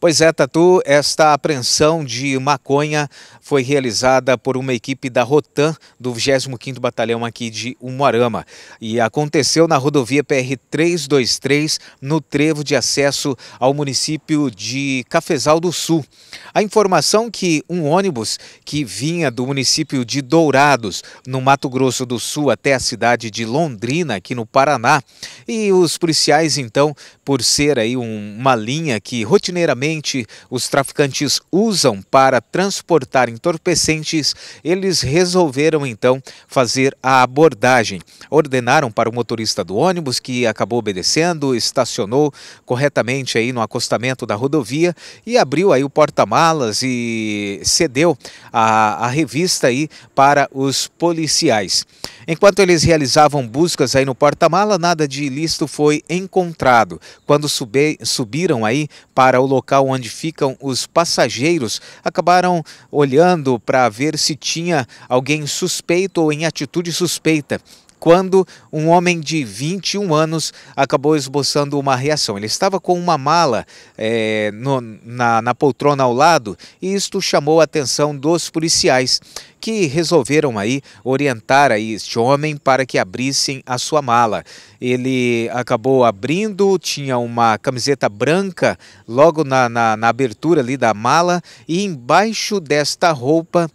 Pois é, Tatu, esta apreensão de maconha foi realizada por uma equipe da Rotan do 25º Batalhão aqui de Umuarama e aconteceu na rodovia PR 323, no trevo de acesso ao município de Cafezal do Sul. A informação que um ônibus que vinha do município de Dourados, no Mato Grosso do Sul, até a cidade de Londrina, aqui no Paraná, e os policiais então, por ser aí um, uma linha que rotineiramente geralmente os traficantes usam para transportar entorpecentes, eles resolveram então fazer a abordagem. Ordenaram para o motorista do ônibus que acabou obedecendo, estacionou corretamente aí no acostamento da rodovia e abriu aí o porta-malas e cedeu a, a revista aí para os policiais. Enquanto eles realizavam buscas aí no porta-mala, nada de ilícito foi encontrado. Quando subi, subiram aí para o local onde ficam os passageiros, acabaram olhando para ver se tinha alguém suspeito ou em atitude suspeita quando um homem de 21 anos acabou esboçando uma reação. Ele estava com uma mala é, no, na, na poltrona ao lado e isto chamou a atenção dos policiais que resolveram aí orientar aí este homem para que abrissem a sua mala. Ele acabou abrindo, tinha uma camiseta branca logo na, na, na abertura ali da mala e embaixo desta roupa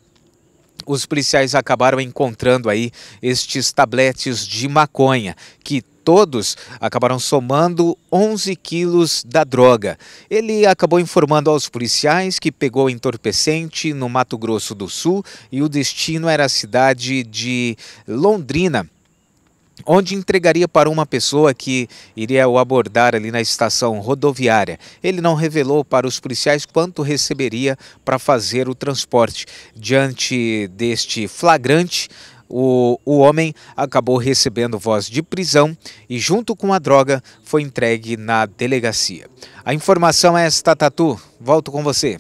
os policiais acabaram encontrando aí estes tabletes de maconha que todos acabaram somando 11 quilos da droga. Ele acabou informando aos policiais que pegou entorpecente no Mato Grosso do Sul e o destino era a cidade de Londrina onde entregaria para uma pessoa que iria o abordar ali na estação rodoviária. Ele não revelou para os policiais quanto receberia para fazer o transporte. Diante deste flagrante, o, o homem acabou recebendo voz de prisão e, junto com a droga, foi entregue na delegacia. A informação é esta, Tatu. Volto com você.